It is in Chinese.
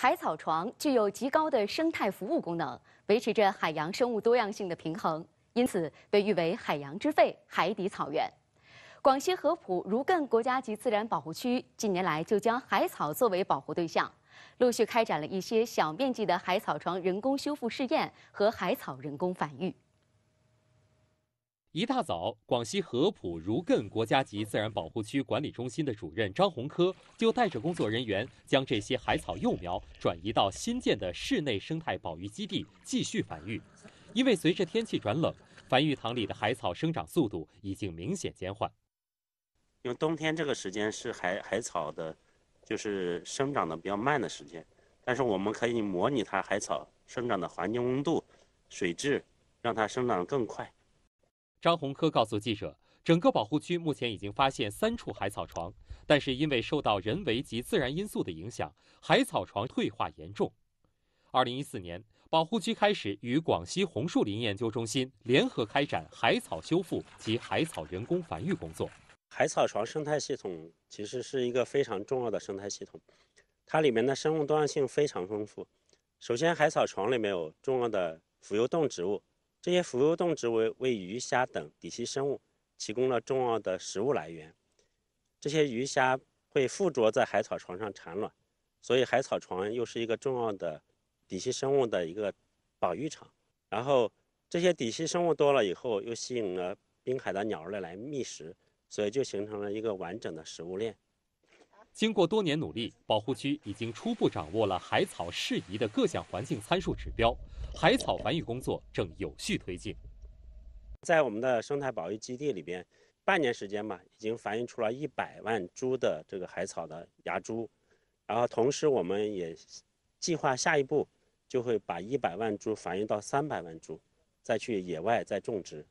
海草床具有极高的生态服务功能，维持着海洋生物多样性的平衡，因此被誉为“海洋之肺”、“海底草原”。广西合浦儒艮国家级自然保护区近年来就将海草作为保护对象，陆续开展了一些小面积的海草床人工修复试验和海草人工繁育。一大早，广西合浦儒艮国家级自然保护区管理中心的主任张洪科就带着工作人员，将这些海草幼苗转移到新建的室内生态保育基地继续繁育。因为随着天气转冷，繁育塘里的海草生长速度已经明显减缓。因为冬天这个时间是海海草的，就是生长的比较慢的时间，但是我们可以模拟它海草生长的环境温度、水质，让它生长更快。张洪科告诉记者，整个保护区目前已经发现三处海草床，但是因为受到人为及自然因素的影响，海草床退化严重。二零一四年，保护区开始与广西红树林研究中心联合开展海草修复及海草人工繁育工作。海草床生态系统其实是一个非常重要的生态系统，它里面的生物多样性非常丰富。首先，海草床里面有重要的浮游动植物。这些浮游动植物为鱼虾等底栖生物提供了重要的食物来源，这些鱼虾会附着在海草床上产卵，所以海草床又是一个重要的底栖生物的一个保育场。然后这些底栖生物多了以后，又吸引了滨海的鸟类来觅食，所以就形成了一个完整的食物链。经过多年努力，保护区已经初步掌握了海草适宜的各项环境参数指标，海草繁育工作正有序推进。在我们的生态保育基地里边，半年时间吧，已经繁育出了一百万株的这个海草的芽株，然后同时我们也计划下一步就会把一百万株繁育到三百万株，再去野外再种植。